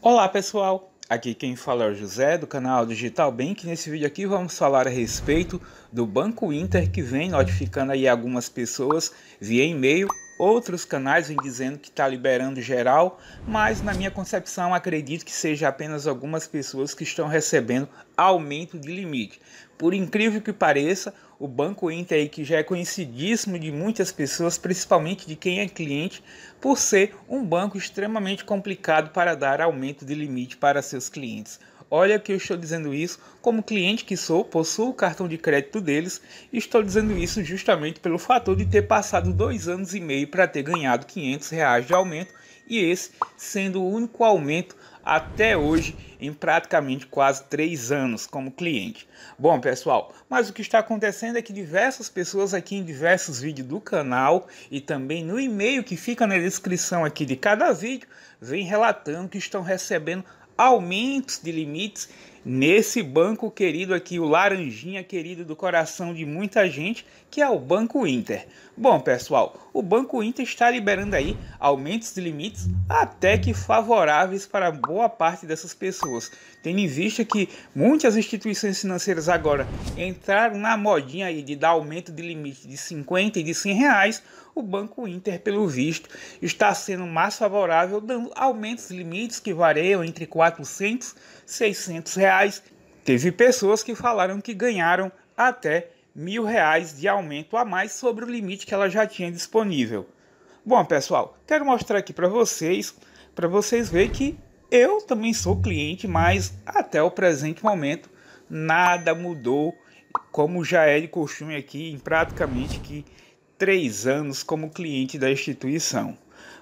Olá pessoal, aqui quem fala é o José do canal Digital Bank. Nesse vídeo aqui vamos falar a respeito do Banco Inter que vem notificando aí algumas pessoas via e-mail Outros canais vêm dizendo que está liberando geral, mas na minha concepção acredito que seja apenas algumas pessoas que estão recebendo aumento de limite. Por incrível que pareça, o Banco Inter, que já é conhecidíssimo de muitas pessoas, principalmente de quem é cliente, por ser um banco extremamente complicado para dar aumento de limite para seus clientes. Olha que eu estou dizendo isso, como cliente que sou, possuo o cartão de crédito deles e estou dizendo isso justamente pelo fator de ter passado dois anos e meio para ter ganhado 500 reais de aumento e esse sendo o único aumento até hoje em praticamente quase três anos como cliente. Bom pessoal, mas o que está acontecendo é que diversas pessoas aqui em diversos vídeos do canal e também no e-mail que fica na descrição aqui de cada vídeo vem relatando que estão recebendo aumentos de limites nesse banco querido aqui, o laranjinha querido do coração de muita gente, que é o Banco Inter. Bom, pessoal, o Banco Inter está liberando aí aumentos de limites até que favoráveis para boa parte dessas pessoas, tendo em vista que muitas instituições financeiras agora entraram na modinha aí de dar aumento de limite de 50 e de 100 reais, o Banco Inter, pelo visto, está sendo mais favorável, dando aumentos de limites que variam entre 400 e 600 reais reais. Teve pessoas que falaram que ganharam até mil reais de aumento a mais sobre o limite que ela já tinha disponível. Bom, pessoal, quero mostrar aqui para vocês, para vocês verem que eu também sou cliente, mas até o presente momento nada mudou, como já é de costume aqui em praticamente que três anos como cliente da instituição.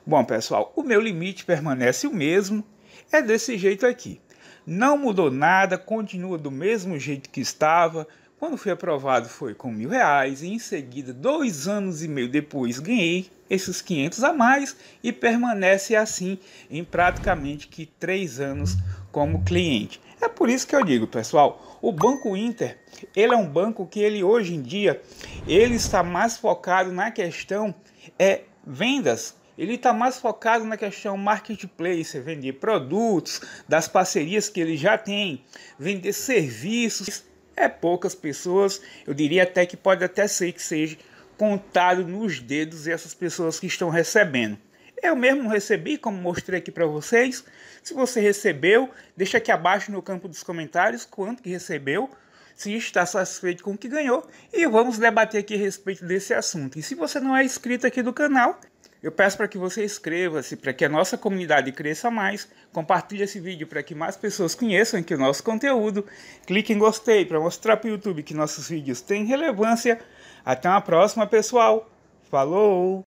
Bom, pessoal, o meu limite permanece o mesmo, é desse jeito aqui não mudou nada, continua do mesmo jeito que estava. Quando fui aprovado foi com mil reais e em seguida, dois anos e meio depois, ganhei esses 500 a mais e permanece assim em praticamente que três anos como cliente. É por isso que eu digo, pessoal, o Banco Inter, ele é um banco que ele hoje em dia, ele está mais focado na questão é vendas ele está mais focado na questão marketplace, vender produtos, das parcerias que ele já tem, vender serviços. É poucas pessoas, eu diria até que pode até ser que seja contado nos dedos essas pessoas que estão recebendo. Eu mesmo recebi, como mostrei aqui para vocês. Se você recebeu, deixa aqui abaixo no campo dos comentários quanto que recebeu, se está satisfeito com o que ganhou e vamos debater aqui a respeito desse assunto. E se você não é inscrito aqui do canal, eu peço para que você inscreva-se para que a nossa comunidade cresça mais, compartilhe esse vídeo para que mais pessoas conheçam o nosso conteúdo, clique em gostei para mostrar para o YouTube que nossos vídeos têm relevância. Até uma próxima, pessoal. Falou!